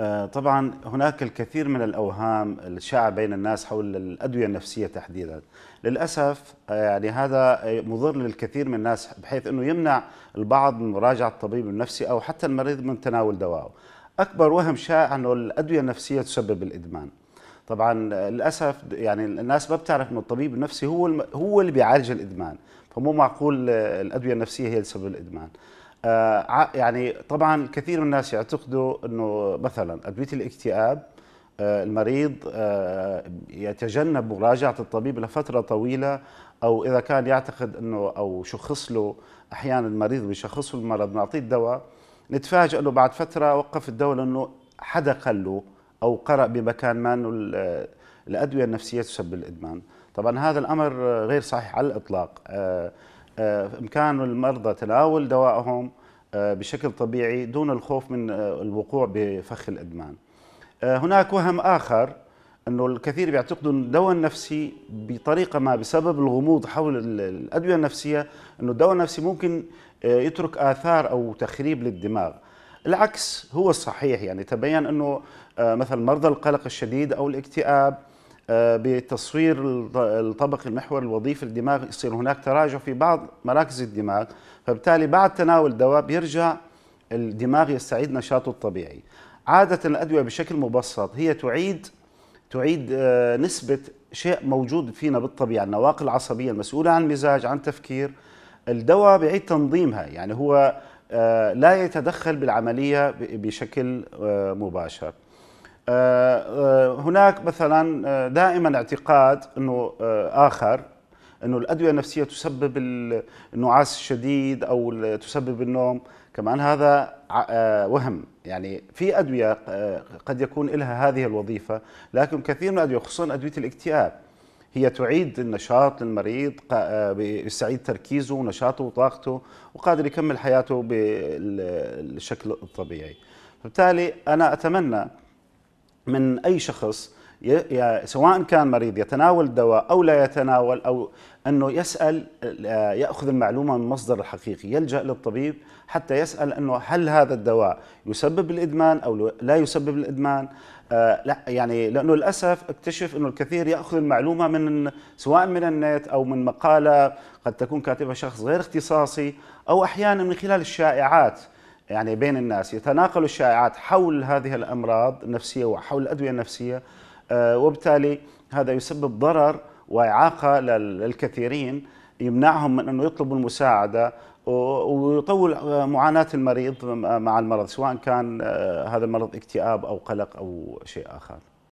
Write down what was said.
آه، طبعا هناك الكثير من الاوهام الشائعه بين الناس حول الادويه النفسيه تحديدا للاسف آه، يعني هذا مضر للكثير من الناس بحيث انه يمنع البعض من مراجعه الطبيب النفسي او حتى المريض من تناول دواءه اكبر وهم شائع انه الادويه النفسيه تسبب الادمان طبعا آه، للاسف يعني الناس ما بتعرف انه الطبيب النفسي هو هو اللي بيعالج الادمان فمو معقول الادويه النفسيه هي اللي تسبب الادمان آه، يعني طبعا كثير من الناس يعتقدوا انه مثلا ادويه الاكتئاب آه، المريض آه، يتجنب مراجعه الطبيب لفتره طويله او اذا كان يعتقد انه او شخص له احيانا المريض بيشخص له المرض نعطيه الدواء نتفاجئ انه بعد فتره وقف الدواء لانه حدا قال او قرا بمكان ما انه الادويه النفسيه تسبب الادمان طبعا هذا الامر غير صحيح على الاطلاق بامكان آه، المرضى تناول دوائهم آه، بشكل طبيعي دون الخوف من آه، الوقوع بفخ الادمان. هناك وهم اخر انه الكثير بيعتقدوا ان الدواء النفسي بطريقه ما بسبب الغموض حول الادويه النفسيه انه الدواء النفسي ممكن يترك اثار او تخريب للدماغ. العكس هو الصحيح يعني تبين انه مثلا مرضى القلق الشديد او الاكتئاب آه، بتصوير الطبق المحور الوظيفي للدماغ يصير هناك تراجع في بعض مراكز الدماغ فبالتالي بعد تناول دواء بيرجع الدماغ يستعيد نشاطه الطبيعي عادة الأدوية بشكل مبسط هي تعيد تعيد آه، نسبة شيء موجود فينا بالطبيعة النواقل العصبية المسؤولة عن المزاج عن تفكير الدواء بيعيد تنظيمها يعني هو آه، لا يتدخل بالعملية بشكل مباشر آه، آه، هناك مثلا آه، دائما اعتقاد انه اخر انه الادويه النفسيه تسبب النعاس الشديد او تسبب النوم كمان هذا وهم يعني في ادويه قد يكون لها هذه الوظيفه لكن كثير من الادويه خصوصا ادويه الاكتئاب هي تعيد النشاط للمريض يستعيد تركيزه ونشاطه وطاقته وقادر يكمل حياته بالشكل الطبيعي فبالتالي انا اتمنى من أي شخص سواء كان مريض يتناول الدواء أو لا يتناول أو أنه يسأل آه، يأخذ المعلومة من مصدر الحقيقي يلجأ للطبيب حتى يسأل أنه هل هذا الدواء يسبب الإدمان أو لا يسبب الإدمان آه، لا يعني لأنه للأسف اكتشف أنه الكثير يأخذ المعلومة من سواء من النت أو من مقالة قد تكون كاتبها شخص غير اختصاصي أو أحيانا من خلال الشائعات يعني بين الناس يتناقلوا الشائعات حول هذه الأمراض النفسية وحول الأدوية النفسية آه، وبالتالي هذا يسبب ضرر وإعاقة للكثيرين يمنعهم من أنه يطلبوا المساعدة ويطول آه، معاناة المريض مع المرض سواء كان آه، هذا المرض اكتئاب أو قلق أو شيء آخر